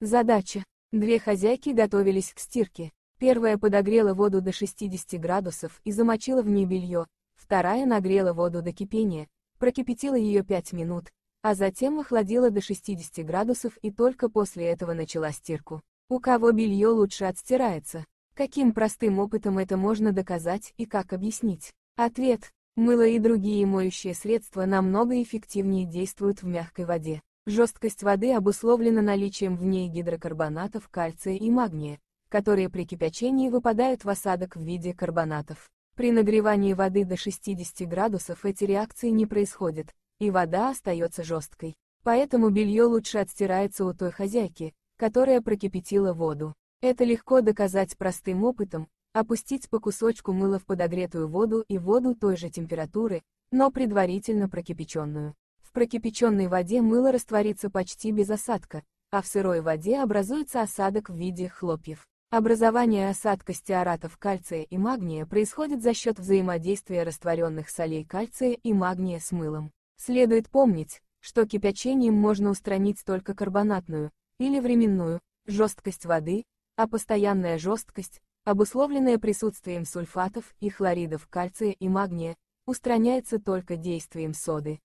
Задача. Две хозяйки готовились к стирке. Первая подогрела воду до 60 градусов и замочила в ней белье. Вторая нагрела воду до кипения, прокипятила ее 5 минут, а затем охладила до 60 градусов и только после этого начала стирку. У кого белье лучше отстирается? Каким простым опытом это можно доказать и как объяснить? Ответ. Мыло и другие моющие средства намного эффективнее действуют в мягкой воде. Жесткость воды обусловлена наличием в ней гидрокарбонатов кальция и магния, которые при кипячении выпадают в осадок в виде карбонатов. При нагревании воды до 60 градусов эти реакции не происходят, и вода остается жесткой. Поэтому белье лучше отстирается у той хозяйки, которая прокипятила воду. Это легко доказать простым опытом, опустить по кусочку мыла в подогретую воду и воду той же температуры, но предварительно прокипяченную прокипяченной воде мыло растворится почти без осадка, а в сырой воде образуется осадок в виде хлопьев. Образование осадка стеаратов кальция и магния происходит за счет взаимодействия растворенных солей кальция и магния с мылом. Следует помнить, что кипячением можно устранить только карбонатную, или временную, жесткость воды, а постоянная жесткость, обусловленная присутствием сульфатов и хлоридов кальция и магния, устраняется только действием соды.